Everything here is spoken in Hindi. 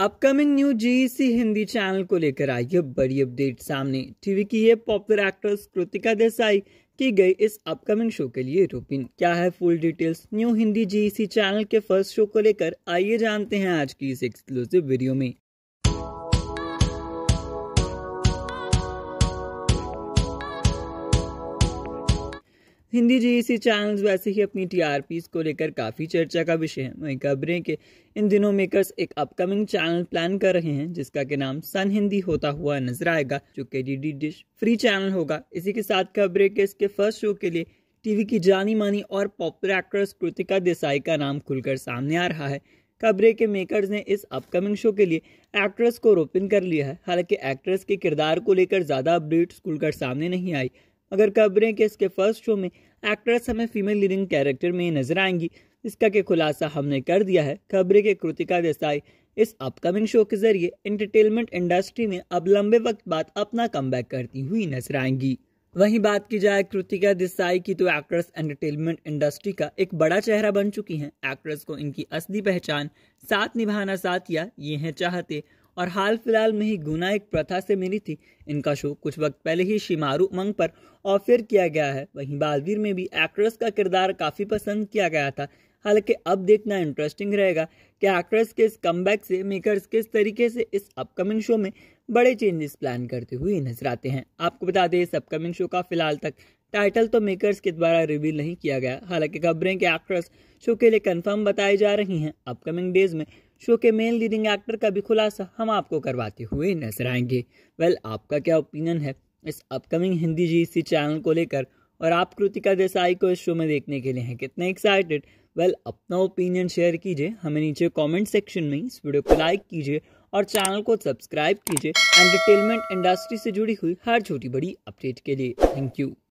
upcoming new GC Hindi channel को लेकर आई है बड़ी अपडेट सामने टीवी की है पॉपुलर एक्ट्रेस कृतिका देसाई की गई इस अपकमिंग शो के लिए रूपिन क्या है full details new Hindi GC channel के फर्स्ट शो को लेकर आइए जानते हैं आज की इस एक्सक्लूसिव वीडियो में हिंदी जी इसी चैनल्स वैसे ही अपनी टीआरपीस को लेकर काफ़ी चर्चा का विषय है वहीं खबरें के इन दिनों मेकर्स एक अपकमिंग चैनल प्लान कर रहे हैं जिसका के नाम सन हिंदी होता हुआ नजर आएगा जो के D D dish free channel होगा इसी के साथ खबरें के इसके फर्स्ट शो के लिए टीवी की जानी मानी और पॉपुलर एक्ट्रेस कृतिका देसाई का नाम खुलकर सामने आ रहा है खबरें के मेकर्स ने इस अपकमिंग शो के लिए एक्ट्रेस को रोपिन कर लिया है हालांकि एक्ट्रेस के किरदार को लेकर ज़्यादा अपडेट्स खुलकर सामने नहीं आई अगर खबरें कि इसके फर्स्ट शो में एक्ट्रेस हमें फीमेल लीडिंग कैरेक्टर में नजर आएंगी इसका के खुलासा हमने कर दिया है खबरें के कृतिका देसाई इस अपकमिंग शो के जरिए एंटरटेनमेंट इंडस्ट्री में अब लंबे वक्त बाद अपना कम करती हुई नजर आएंगी वहीं बात की जाए कृतिका देसाई की तो एक्ट्रेस एंटरटेनमेंट इंडस्ट्री का एक बड़ा चेहरा बन चुकी हैं एक्ट्रेस को इनकी असली पहचान साथ निभाना साथिया ये हैं चाहते और हाल फिलहाल में ही गुना एक प्रथा से मिली थी इनका शो कुछ वक्त पहले ही शिमारू उमंग पर ऑफर किया गया है वहीं बालवीर में भी एक्ट्रेस का किरदार काफ़ी पसंद किया गया था हालांकि अब देखना इंटरेस्टिंग रहेगा कि एक्ट्रेस के इस कम से मेकर्स किस तरीके से इस अपकमिंग शो में बड़े चेंजेस प्लान करते हुए नजर आते हैं आपको बता दें इस अपकमिंग शो का फिलहाल तक टाइटल तो मेकर्स के द्वारा रिवील नहीं किया गया हालांकि खबरें कि एक्ट्रेस शो के लिए कंफर्म बताई जा रही हैं अपकमिंग डेज में शो के मेन लीडिंग एक्टर का भी खुलासा हम आपको करवाते हुए नजर आएंगे वेल आपका क्या ओपिनियन है इस upcoming Hindi G C channel को लेकर और आप कृतिका देसाई को इस शो में देखने के लिए हैं कितने एक्साइटेड वेल well, अपना ओपिनियन शेयर कीजिए हमें नीचे कमेंट सेक्शन में इस वीडियो को लाइक कीजिए और चैनल को सब्सक्राइब कीजिए एंटरटेनमेंट इंडस्ट्री से जुड़ी हुई हर छोटी बड़ी अपडेट के लिए थैंक यू